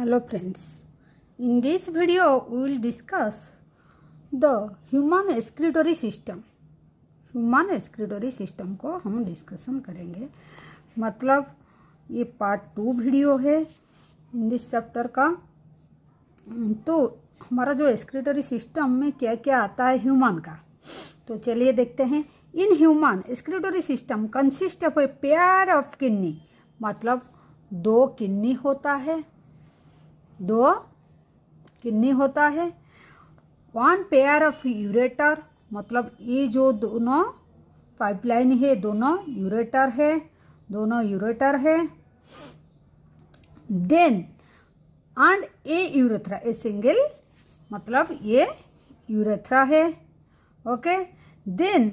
Hello friends in this video we will discuss the human excretory system. Human excretory system को हम discussion करेंगे मतलब ये part two video है in this chapter का तो हमारा जो एक्सक्रीटरी सिस्टम में क्या क्या आता है ह्यूमन का तो चलिए देखते हैं in human excretory system consist of a pair of kidney मतलब दो किडनी होता है दो किडनी होता है वन पेयर ऑफ यूरेटर मतलब ये जो दोनों पाइपलाइन है दोनों यूरेटर है दोनों यूरेटर है then and a urethra a single मतलब ये यूरेथ्रा है okay then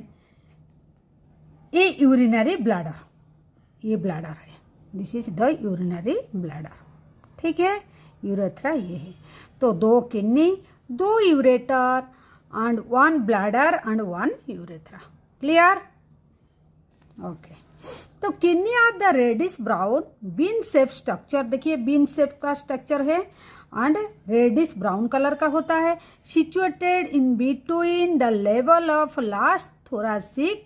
a urinary bladder ये ब्लाडर है this is the urinary bladder ठीक है यूरेथ्रा ये है तो दो किडनी दो ureter and one bladder and one urethra clear okay तो kidney are the reddish brown bean shape structure देखिए बीन सेफ का स्ट्रक्चर है एंड रेडिस ब्राउन कलर का होता है situated in between the level of last thoracic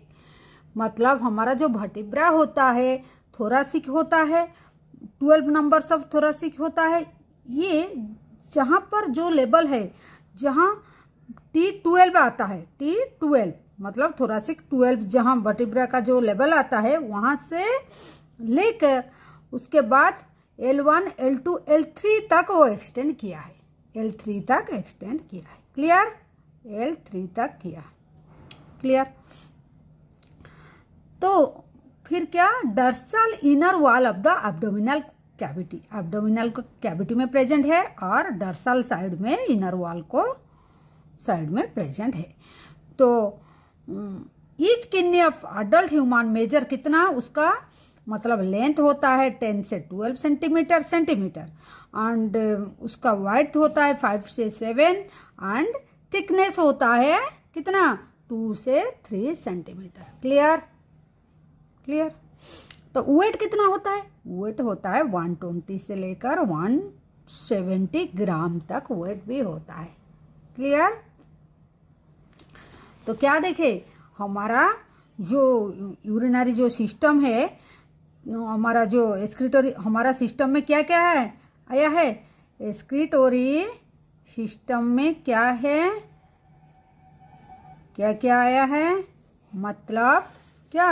मतलब हमारा जो भटिब्रा होता है थोरासिक होता है ट्वेल्व नंबर्स ऑफ थोरासिक होता है ये जहाँ पर जो लेबल है जहाँ टी ट्वेल्व आता है टी ट्वेल्व मतलब थोरासिक ट्वेल्व जहाँ वटिब्रा का जो लेवल आता है वहाँ से लेकर उसके बाद L one L two L three तक वो एक्सटेंड किया है एल थ्री तक एक्सटेंड किया है क्लियर एल थ्री तक किया क्लियर तो फिर क्या dorsal inner wall of the abdominal cavity abdominal cavity में प्रेजेंट है और डर्सल साइड में इनर वॉल को साइड में प्रेजेंट है तो each kidney of adult human measure कितना उसका मतलब लेंथ होता है टेन से ट्वेल्व सेंटीमीटर सेंटीमीटर एंड उसका वाइट होता है फाइव से सेवन एंड थिकनेस होता है कितना टू से थ्री सेंटीमीटर क्लियर क्लियर तो वेट कितना होता है वेट होता है 120 से लेकर 170 ग्राम तक वेट भी होता है क्लियर तो क्या देखे हमारा जो यूरिनरी जो सिस्टम है हमारा जो एस्क्रिटोरी हमारा सिस्टम में क्या क्या है आया है एस्क्रिटोरी सिस्टम में क्या है क्या क्या आया है मतलब क्या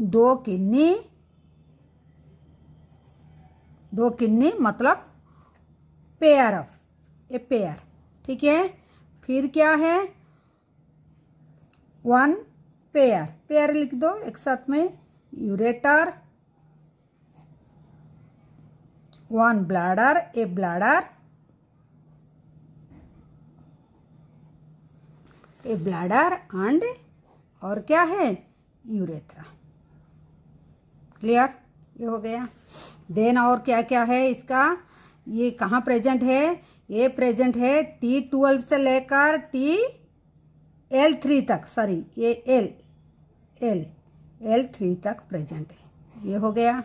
दो किन्नी दो किन्नी मतलब पेयर ऑफ ए पेयर ठीक है फिर क्या है वन पेयर पेयर लिख दो एक साथ में ureter one bladder a bladder a bladder and और क्या है यूरेथ्रा क्लियर ये हो गया देन और क्या क्या है इसका ये कहाँ प्रेजेंट है ये प्रेजेंट है टी ट्वेल्व से लेकर टी एल थ्री तक सॉरी ये एल एल एल थ्री तक प्रेजेंट है ये हो गया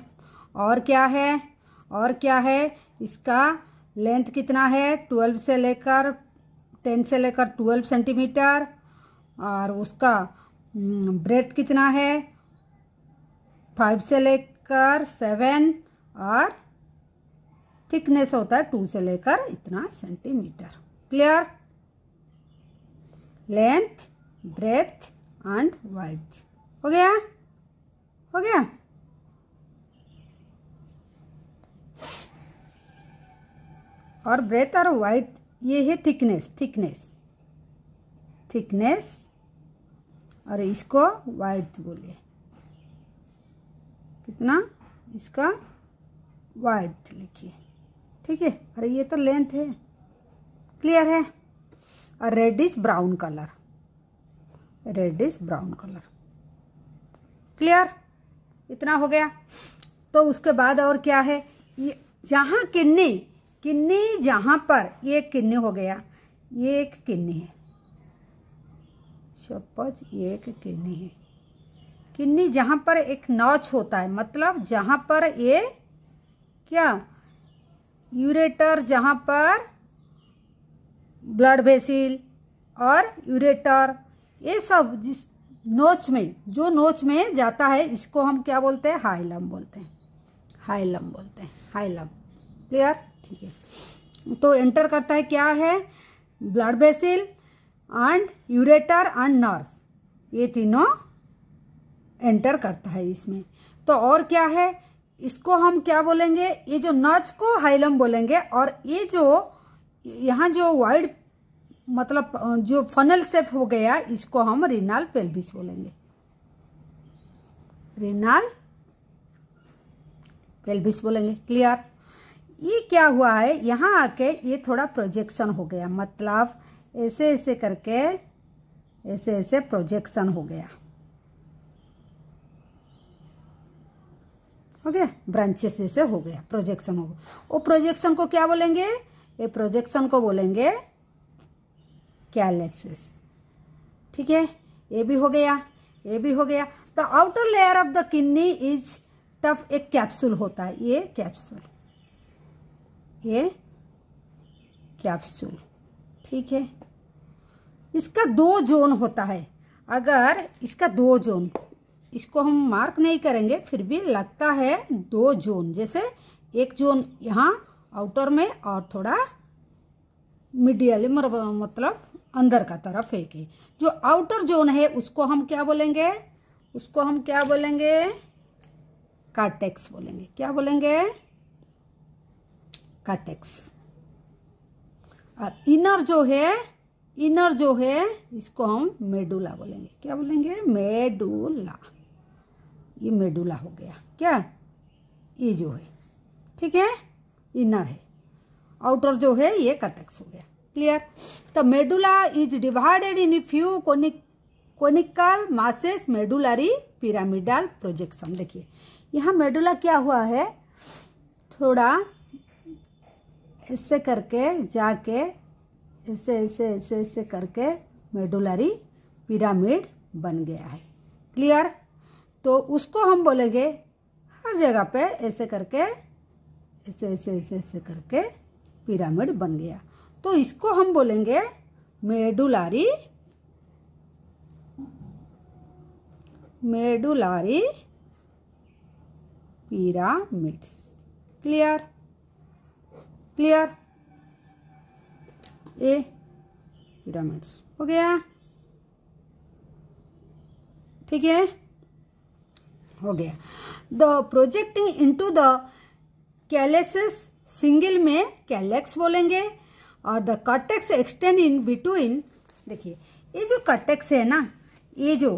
और क्या है और क्या है इसका लेंथ कितना है ट्वेल्व से लेकर टेन से लेकर ट्वेल्व सेंटीमीटर और उसका ब्रेथ mm, कितना है फाइव से लेकर सेवन और थिकनेस होता है टू से लेकर इतना centimetre clear length breadth and width हो गया हो गया और ब्रेथ और वाइट ये है थिकनेस थिकनेस थिकनेस और इसको वाइट बोलिए कितना इसका वाइड लिखिए ठीक है अरे ये तो लेंथ है क्लियर है और reddish brown colour reddish brown colour clear इतना हो गया तो उसके बाद और क्या है ये जहाँ किन्नी किन्नी जहाँ पर ये किन्नी हो गया ये एक किन्नी है ये एक किन्नी है किन्नी जहां पर एक नॉच होता है मतलब जहां पर ये क्या यूरेटर जहां पर ब्लड वेसिल और यूरेटर ये सब जिस नोच में जो नोच में जाता है इसको हम क्या बोलते हैं हाइलम बोलते हैं हाइलम बोलते हैं हाइलम क्लियर ठीक है तो एंटर करता है क्या है blood vessel and ureter and nerve ये तीनों एंटर करता है इसमें तो और क्या है इसको हम क्या बोलेंगे ये जो नच को हाइलम बोलेंगे और ये जो यहाँ जो वाइड मतलब जो फनल सेप हो गया इसको हम रिनाल पेल्विस बोलेंगे रिनाल पेल्विस बोलेंगे क्लियर ये क्या हुआ है यहाँ आके ये थोड़ा प्रोजेक्शन हो गया मतलब ऐसे ऐसे करके ऐसे ऐसे प्रोजेक्शन हो गया गया ब्रांचेस जैसे हो गया प्रोजेक्शन हो वो प्रोजेक्शन को क्या बोलेंगे ये प्रोजेक्शन को बोलेंगे कैलेक्सिस ठीक है ये भी हो गया ये भी हो गया the outer layer of the kidney is tough एक कैप्सूल होता है ये कैप्सूल ये कैप्सूल ठीक है इसका दो जोन होता है अगर इसका दो जोन इसको हम मार्क नहीं करेंगे फिर भी लगता है दो जोन जैसे एक जोन यहाँ आउटर में और थोड़ा मिडियल मतलब अंदर का तरफ है कि जो आउटर जोन है उसको हम क्या बोलेंगे उसको हम क्या बोलेंगे कार्टेक्स बोलेंगे क्या बोलेंगे कार्टेक्स और इनर जो है इनर जो है इसको हम मेडुला बोलेंगे क्या बोलेंगे मेडुला ये मेडुला हो गया क्या ये जो है ठीक है इनर है आउटर जो है ये कटेक्स हो गया क्लियर तो medulla is divided in few conic conical masses medullary pyramidal projection देखिए यहाँ मेडुला क्या हुआ है थोड़ा ऐसे करके जाके ऐसे ऐसे ऐसे ऐसे करके मेडुलरी पिरामिड बन गया है क्लियर तो उसको हम बोलेंगे हर जगह पे ऐसे करके ऐसे ऐसे ऐसे ऐसे करके पिरामिड बन गया तो इसको हम बोलेंगे medullary medullary pyramids clear clear a pyramids हो गया ठीक है हो गया the projecting to the calyces single में कैलेक्स बोलेंगे और the cortex extend in between देखिए ये जो कटेक्स है ना ये जो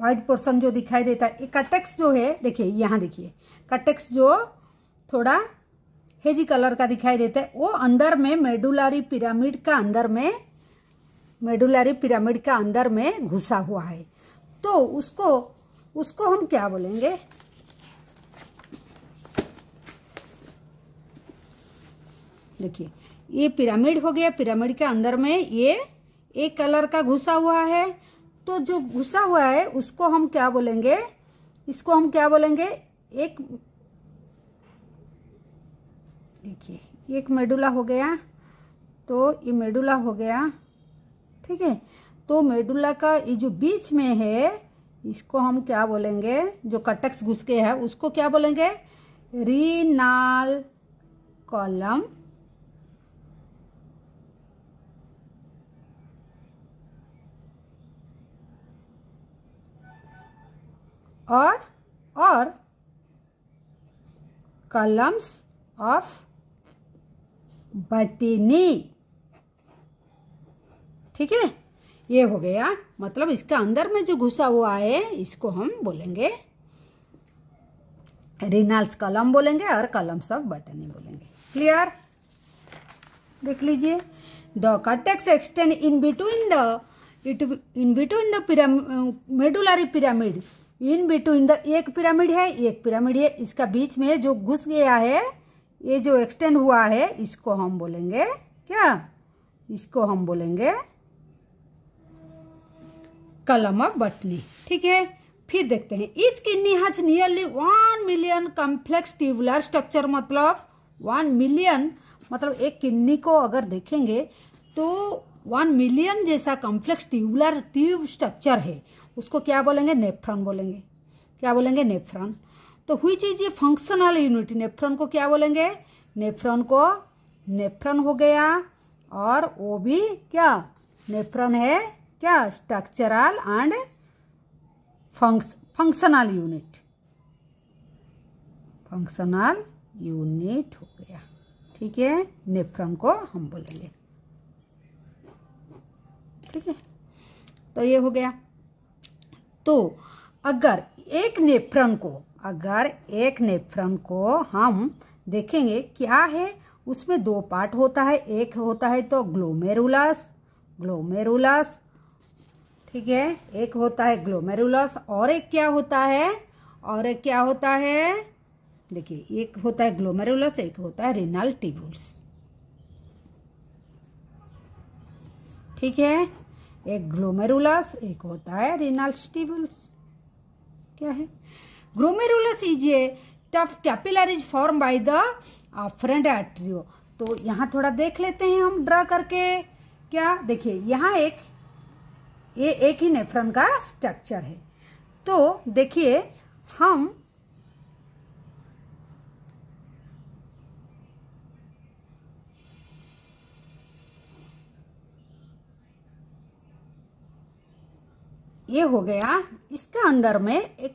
व्हाइट पोर्सन जो दिखाई देता है ये कटेक्स जो है देखिए यहाँ देखिए कटेक्स जो थोड़ा हेजी कलर का दिखाई देता है वो अंदर में मेडुलारी पिरामिड का अंदर में मेडुलारी पिरामिड का अंदर में घुसा हुआ है तो उसको उसको हम क्या बोलेंगे देखिए ये पिरामिड हो गया पिरामिड के अंदर में ये एक कलर का घुसा हुआ है तो जो घुसा हुआ है उसको हम क्या बोलेंगे इसको हम क्या बोलेंगे एक देखिए एक मेडुला हो गया तो ये मेडुला हो गया ठीक है तो मेडुला का ये जो बीच में है इसको हम क्या बोलेंगे जो कटक्स घुस के है उसको क्या बोलेंगे रीनाल कॉलम और और कॉलम्स ऑफ बटिनी ठीक है ये हो गया मतलब इसके अंदर में जो घुसा हुआ है इसको हम बोलेंगे रिनाल्स कलम बोलेंगे और कलम सब बटनी बोलेंगे क्लियर देख लीजिए the cortex extend in between the it in between the pyramid medullary pyramid in between the एक पिरामिड है एक पिरामिड है इसका बीच में जो घुस गया है ये जो एक्सटेंड हुआ है इसको हम बोलेंगे क्या इसको हम बोलेंगे कलमा बटनी ठीक है फिर देखते हैं each kidney has nearly one million complex tubular structure मतलब वन मिलियन मतलब एक किडनी को अगर देखेंगे तो वन मिलियन जैसा कम्प्लेक्स ट्यूबुलर ट्यूब स्ट्रक्चर है उसको क्या बोलेंगे नेफ्रॉन बोलेंगे क्या बोलेंगे नेफ्रॉन तो हुई चीज ये फंक्शनल यूनिट नेफ्रॉन को क्या बोलेंगे नेफ्रॉन को नेफ्रॉन हो गया और वो भी क्या नेफ्रॉन है क्या structural and functional unit functional unit हो गया ठीक है नेफ्रन को हम बोलेंगे ठीक है तो ये हो गया तो अगर एक नेफ्रन को अगर एक नेफ्रन को हम देखेंगे क्या है उसमें दो पार्ट होता है एक होता है तो ग्लोमेरुलस ग्लोमेरुलस ठीक है एक होता है ग्लोमेरुलस और एक क्या होता है और एक क्या होता है देखिए एक होता है ग्लोमेरुलस एक होता है रेनल टिबुल्स ठीक है एक ग्लोमेरुलस एक होता है रेनल टिबुल्स क्या है glomerulus is a tuft capillaries form by the afferent arteriole तो यहाँ थोड़ा देख लेते हैं हम ड्रा करके क्या देखिए यहाँ एक ये एक ही नेफ्रन का स्ट्रक्चर है तो देखिए हम ये हो गया इसका अंदर में एक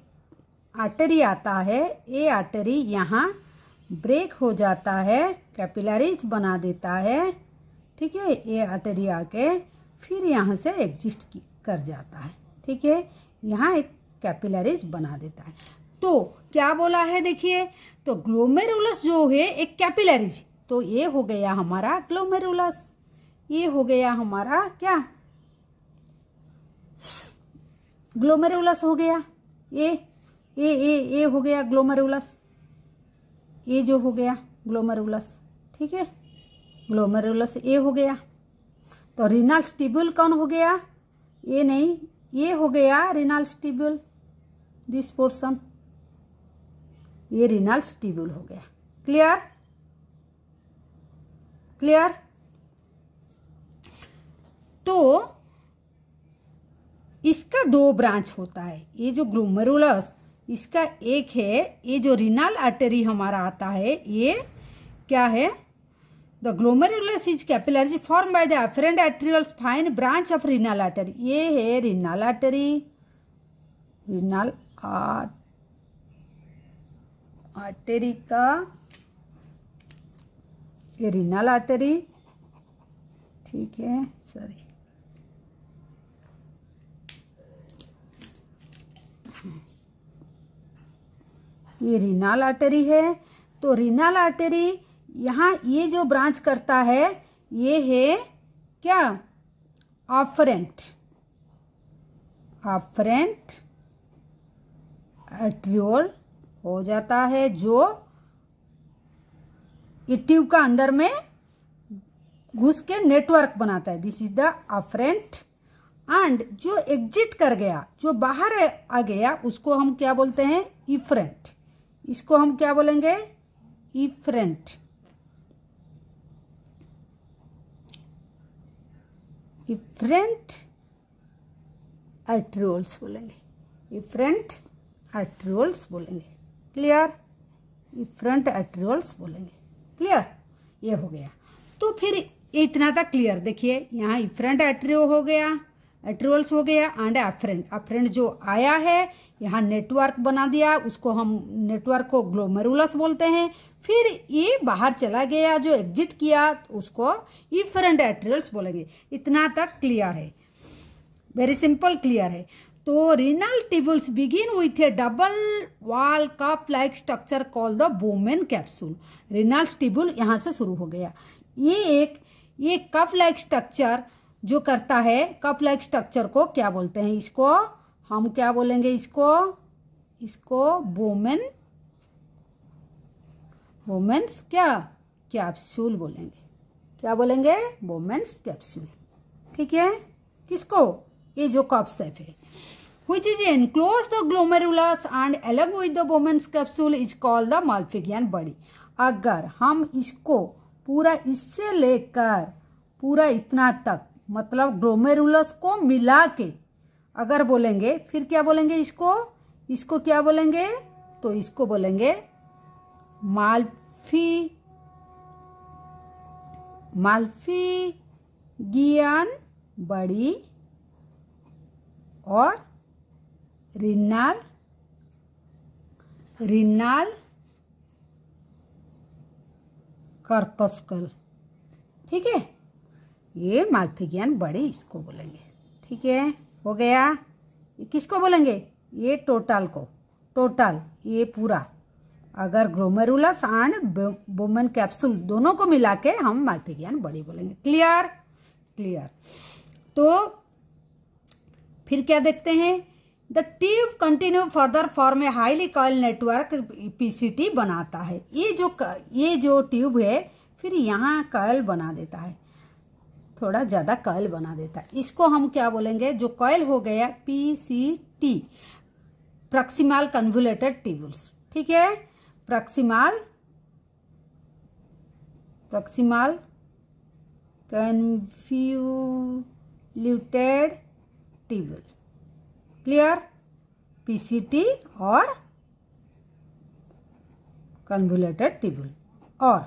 आर्टरी आता है ये आर्टरी यहाँ ब्रेक हो जाता है कैपिलरीज बना देता है ठीक है ये आर्टरी आके फिर यहाँ से एग्जिस्ट कर जाता है ठीक है यहाँ एक कैपिलरीज बना देता है तो क्या बोला है देखिए तो ग्लोमेरुलस जो है एक कैपिलरीज तो ये हो गया हमारा ग्लोमेरुलस ये हो गया हमारा क्या ग्लोमेरुलस हो गया ये ये ये ये हो गया ग्लोमेरुलस ये जो हो गया ग्लोमेरुलस ठीक है ग्लोमेरुलस ए हो गया तो रिनल स्टिबुल कौन हो गया ये नहीं ये हो गया रिनाल स्टिबुल दिस पोर्सन ये रिनल स्टिबुल हो गया क्लियर क्लियर तो इसका दो ब्रांच होता है ये जो ग्लूमरुलस इसका एक है ये जो रिनाल आर्टरी हमारा आता है ये क्या है the glomerulus is capillary form by the afferent arteriole spine branch of renal artery ये है रिनाल आर्टरी रिनाल आर्टरी का ये रिनाल आर्टरी ठीक है सॉरी ये रिनाल आर्टरी है तो रिनाल आर्टरी यहाँ ये जो ब्रांच करता है ये है क्या ऑफरेंट ऑफरेंट एट्रियोल हो जाता है जो इट्यूब का अंदर में घुस के नेटवर्क बनाता है this is the afferent and जो एग्जिट कर गया जो बाहर आ गया उसको हम क्या बोलते हैं इफरेंट इसको हम क्या बोलेंगे इफरेंट ये फ्रंट अल्ट्रोल्स बोलेंगे ये फ्रंट अल्ट्रोल्स बोलेंगे क्लियर ये फ्रंट अल्ट्रोल्स बोलेंगे क्लियर ये हो गया तो फिर इतना था क्लियर देखिए यहाँ फ्रंट एट्रियो हो गया एट्रिवल्स हो गया एंड अफ्रेंड एफरेंट जो आया है यहाँ नेटवर्क बना दिया उसको हम नेटवर्क को ग्लोमेरुलस बोलते हैं फिर ये बाहर चला गया जो एग्जिट किया उसको इफरेंट एट्रियल्स बोलेंगे इतना तक क्लियर है वेरी सिंपल क्लियर है तो renal tubules begin with a double wall cup like structure call the Bowman capsule renal tubule यहाँ से शुरू हो गया ये एक ये कप लाइक स्ट्रक्चर जो करता है कप लाइक स्ट्रक्चर को क्या बोलते हैं इसको हम क्या बोलेंगे इसको इसको वोमेन वोमेन्स क्या कैप्सूल बोलेंगे क्या बोलेंगे वोमेन्स कैप्सूल ठीक है किसको ये जो कप सेप है which is enclosed the glomerulus and अलग with the Bowman's capsule is called the Malpighian body अगर हम इसको पूरा इससे लेकर पूरा इतना तक मतलब ग्लोमेरुलस को मिला के अगर बोलेंगे फिर क्या बोलेंगे इसको इसको क्या बोलेंगे तो इसको बोलेंगे माल्फी माल्फी गियन बड़ी और रिनाल रिनाल कर्पस्कल ठीक है ये मालफी ज्ञान बड़े इसको बोलेंगे ठीक है हो गया किसको बोलेंगे ये टोटल को टोटल ये पूरा अगर ग्रोमेरुलस एंड बोमन कैप्सूल दोनों को मिला के हम मालफी ज्ञान बड़ी बोलेंगे क्लियर क्लियर तो फिर क्या देखते हैं the tube continue further form a highly coil network PCT बनाता है ये जो ये जो ट्यूब है फिर यहाँ कॉयल बना देता है थोड़ा ज़्यादा कॉयल बना देता है इसको हम क्या बोलेंगे जो कॉयल हो गया P C T proximal convoluted tubules ठीक है proximal proximal convoluted tubule clear PCT और कन्वुलेटेड ट्यूबुल और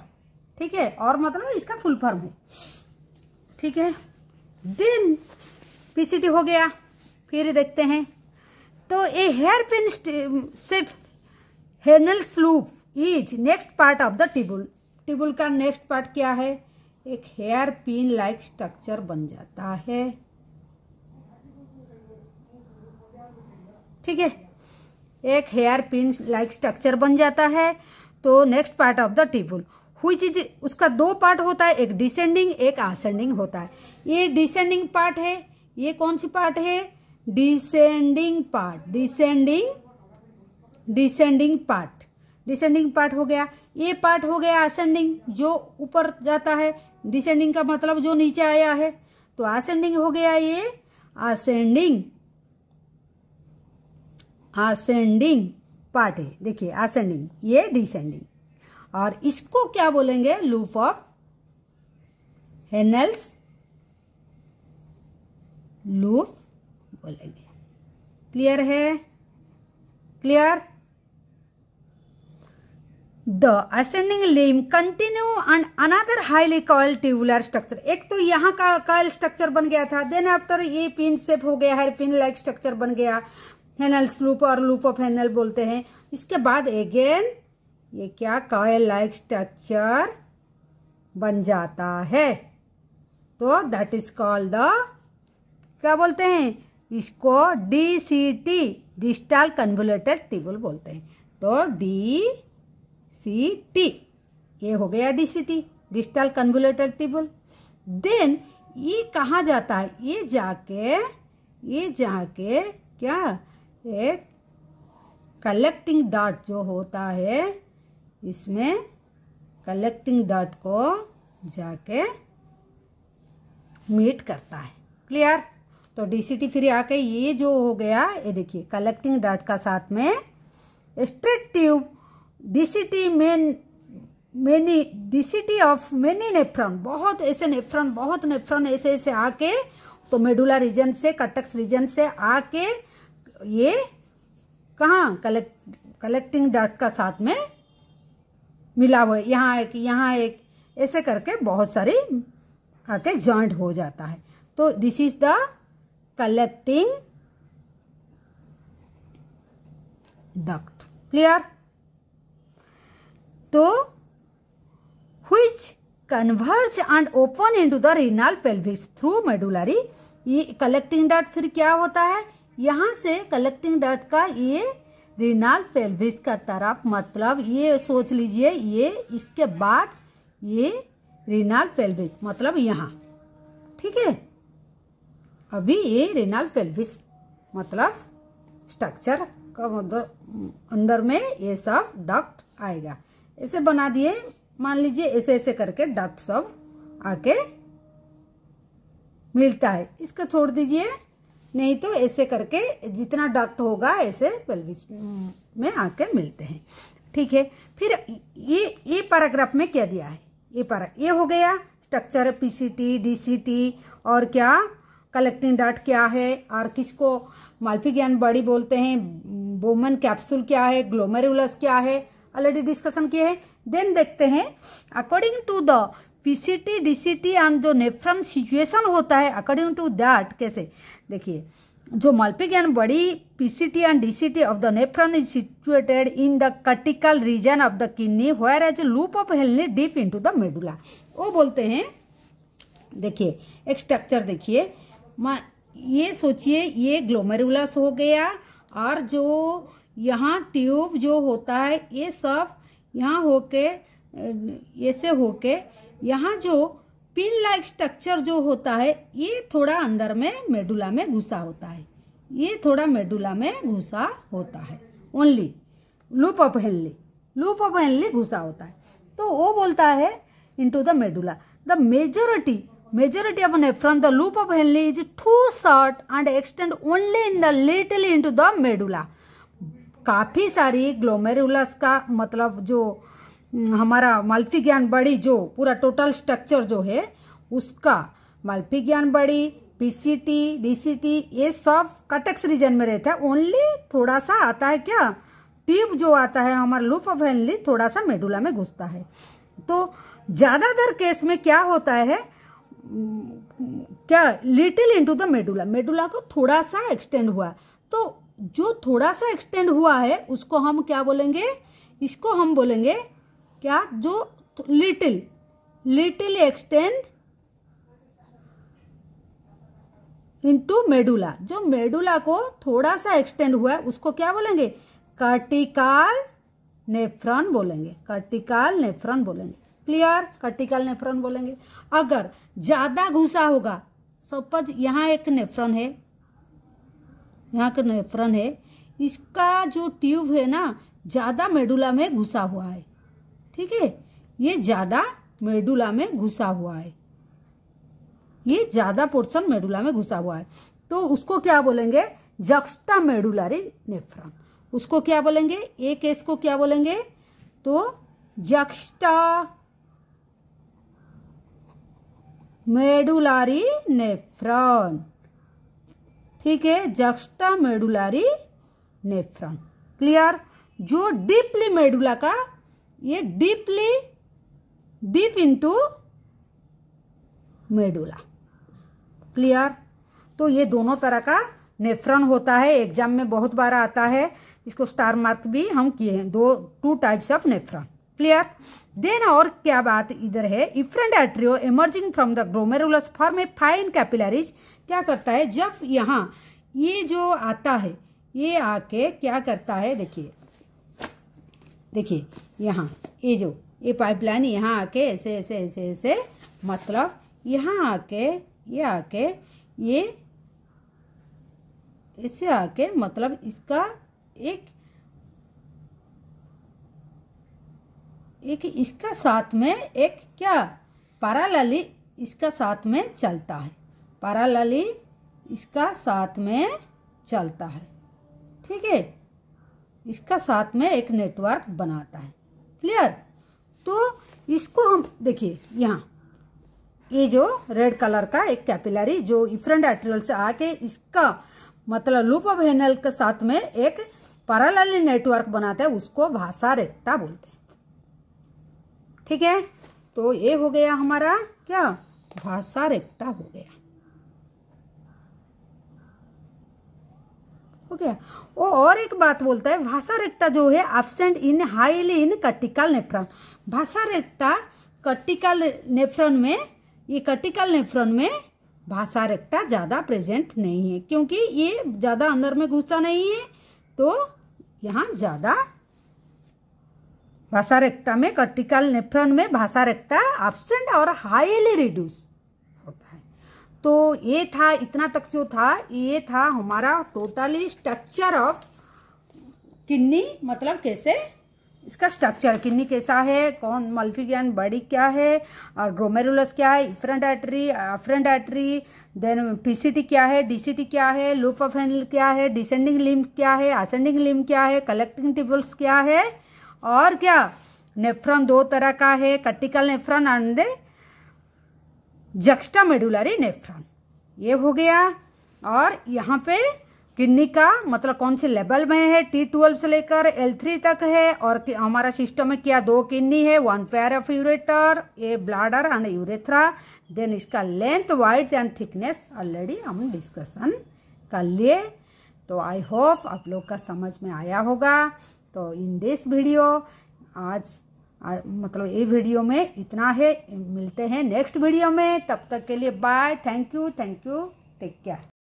ठीक है और मतलब इसका फुल फॉर्म है ठीक है दिन पीसीटी हो गया फिर देखते हैं तो ए हेयर पिन सिर्फ Henle's loop is next part of the tubule tubule का नेक्स्ट पार्ट क्या है एक हेयर पिन लाइक स्ट्रक्चर बन जाता है ठीक है एक हेयर पिन लाइक स्ट्रक्चर बन जाता है तो next part of the tubule हुई चीज उसका दो पार्ट होता है एक डिसेंडिंग एक आसेंडिंग होता है ये डिसेंडिंग पार्ट है ये कौन सी पार्ट है descending part descending descending part descending part हो गया ये पार्ट हो गया असेंडिंग जो ऊपर जाता है डिसेंडिंग का मतलब जो नीचे आया है तो असेंडिंग हो गया ये असेंडिंग असेंडिंग पार्ट है देखिए असेंडिंग ये डिसेंडिंग और इसको क्या बोलेंगे लूप ऑफ हेनल्स लूप बोलेंगे क्लियर है clear the ascending limb continue and another highly coil tubular structure एक तो यहाँ का कॉल स्ट्रक्चर बन गया था देन आफ्टर ये पिन सेप हो गया हर पिन लाइक स्ट्रक्चर बन गया हेनल स्लूप और लूप ऑफ हेनल बोलते हैं इसके बाद अगेन ये क्या कॉयल लाइक स्ट्रक्चर बन जाता है तो दैट इज कॉल्ड द क्या बोलते हैं इसको D C T distal convoluted tubule बोलते हैं तो डी सी टी ये हो गया D C T distal convoluted tubule then ये कहा जाता है ये जाके ये जाके क्या एक कलेक्टिंग डॉट जो होता है इसमें कलेक्टिंग डॉट को जाके मीट करता है क्लियर तो डीसीटी फिर आके ये जो हो गया ये देखिए कलेक्टिंग डॉट का साथ में straight tube DCT many many DCT of many nephron बहुत ऐसे नेफ्रॉन बहुत नेफ्रॉन ऐसे ऐसे आके तो मेडुला रीजन से कटक्स रीजन से आके ये कहा कलेक्ट कलेक्टिंग डॉट का साथ में मिला हुआ यहाँ एक यहाँ एक ऐसे करके बहुत सारे आके जॉइंट हो जाता है तो this is the collecting duct clear तो हुई converge and open into the renal pelvis through medullary ये कलेक्टिंग डट फिर क्या होता है यहां से कलेक्टिंग डट का ये रिनाल पेल्विस का तरफ मतलब ये सोच लीजिए ये इसके बाद ये रिनाल पेल्विस मतलब यहाँ ठीक है अभी ये रिनाल पेल्विस मतलब स्ट्रक्चर का मतलब अंदर में ये सब डक्ट आएगा ऐसे बना दिए मान लीजिए ऐसे ऐसे करके डक्ट सब आके मिलता है इसको छोड़ दीजिए नहीं तो ऐसे करके जितना डक्ट होगा ऐसे पेल्विस में आके मिलते हैं ठीक है फिर ये ये पैराग्राफ में क्या दिया है ये पैरा ये हो गया स्ट्रक्चर पीसीटी डीसीटी और क्या कलेक्टिंग डाट क्या है और किसको मालपी ज्ञान बड़ी बोलते हैं बोमन कैप्सूल क्या है ग्लोमेरुलस क्या है ऑलरेडी डिस्कशन किए हैं देन देखते हैं according to the PCT DCT and जो नेफ्रम सिचुएशन होता है अकॉर्डिंग टू दैट कैसे देखिए जो Malpighian body PCT and DCT of the nephron is situated in the cortical region of the kidney whereas loop of हेलनी deep into the medulla वो बोलते हैं देखिए एक स्ट्रक्चर देखिए ये सोचिए ये ग्लोमेरुलस हो गया और जो यहाँ ट्यूब जो होता है ये सब यहाँ होके ऐसे होके यहाँ जो पिन लाइक स्ट्रक्चर जो होता है ये थोड़ा अंदर में मेडुला में घुसा होता है ये थोड़ा मेडुला में घुसा होता है only loop of Henle loop of Henle घुसा होता है तो वो बोलता है into the medulla the majority majority of nephron the loop of henle is too short and extend only in the little into the medulla काफ़ी सारी glomerulus का मतलब जो हमारा मालफी ज्ञान बड़ी जो पूरा टोटल स्ट्रक्चर जो है उसका मालफी ज्ञान बड़ी पीसीटी डीसीटी ये सब कटेक्स रीजन में रहता है ओनली थोड़ा सा आता है क्या ट्यूब जो आता है हमारा लूफ ऑफ हेनली थोड़ा सा मेडुला में घुसता है तो ज़्यादातर केस में क्या होता है क्या little into the medulla medulla को थोड़ा सा एक्सटेंड हुआ तो जो थोड़ा सा एक्सटेंड हुआ है उसको हम क्या बोलेंगे इसको हम बोलेंगे क्या जो little little extend into medulla जो मेडुला को थोड़ा सा एक्सटेंड हुआ है उसको क्या बोलेंगे कर्टिकाल नेफ्रॉन बोलेंगे कर्टिकाल नेफ्रॉन बोलेंगे क्लियर कर्टिकल नेफ्रॉन बोलेंगे अगर ज़्यादा घुसा होगा सपोज यहाँ एक नेफ्रॉन है यहाँ का नेफ्रॉन है इसका जो ट्यूब है ना ज़्यादा मेडुला में घुसा हुआ है ठीक है ये ज़्यादा मेडुला में घुसा हुआ है ये ज़्यादा पोर्शन मेडुला में घुसा हुआ है तो उसको क्या बोलेंगे जक्स्टा मेडुलरी नेफ्रॉन उसको क्या बोलेंगे ए केस को क्या बोलेंगे तो जक्स्टा मेडुलरी नेफ्रॉन ठीक है जक्स्टा मेडुलरी नेफ्रॉन क्लियर जो डीपली मेडुला का ये deeply deep into medulla clear तो ये दोनों तरह का नेफ्रन होता है एग्जाम में बहुत बार आता है इसको स्टार मार्क भी हम किए हैं दो two types of nephron clear then और क्या बात इधर है efferent arteriole emerging from the glomerulus form a fine capillaries क्या करता है जब यहाँ ये जो आता है ये आके क्या करता है देखिए देखिए यहाँ ये जो ये पाइपलाइन यहाँ आके ऐसे ऐसे ऐसे ऐसे मतलब यहाँ आके ये आके ये ऐसे आके मतलब इसका एक एक इसका साथ में एक क्या पारालली इसका साथ में चलता है पारालली इसका साथ में चलता है ठीक है इसका साथ में एक नेटवर्क बनाता है क्लियर तो इसको हम देखिए यहाँ ये जो रेड कलर का एक कैपिलरी जो इफ्रेंट एट्रियल से आके इसका मतलब लूप हेनल के साथ में एक पैरेलल नेटवर्क बनाता है उसको भाषा रेक्टा बोलते हैं ठीक है तो ये हो गया हमारा क्या भाषा रेक्टा हो गया हो गया वो और एक बात बोलता है भाषा रेक्टा जो है absent in highly in cortical nephron vasa recta कटिकल nephron में ये कटिकल नेफ्रॉन में भाषा रेक्टा ज़्यादा प्रेजेंट नहीं है क्योंकि ये ज़्यादा अंदर में घुसा नहीं है तो यहाँ ज़्यादा भाषा रेक्टा में कटिकल नेफ्रॉन में भाषा रेक्टा एबसेंट और हाईली रिड्यूस तो ये था इतना तक जो था ये था हमारा टोटली स्ट्रक्चर ऑफ किडनी मतलब कैसे इसका स्ट्रक्चर किडनी कैसा है कौन मल्फिगन बॉडी क्या है और ग्रोमेरुलस क्या है efferent artery afferent artery then PCT क्या है डीसीटी क्या है लूप ऑफ हैंडल क्या है डिसेंडिंग लिम्ब क्या है असेंडिंग लिम्ब क्या है कलेक्टिंग टिबल्स क्या है और क्या नेफ्रॉन दो तरह का है cortical nephron and juxtamedullary nephron ये हो गया और यहाँ पे किडनी का मतलब कौन से लेवल में है टी ट्वेल्व से लेकर एल थ्री तक है और हमारा सिस्टम में क्या दो किडनी है one pair of ureter a bladder and urethra then इसका length wide and thickness already हम डिस्कशन कर लिए तो आई होप आप लोग का समझ में आया होगा तो इन दिस वीडियो आज आ, मतलब ये वीडियो में इतना है मिलते हैं नेक्स्ट वीडियो में तब तक के लिए bye thank you thank you take care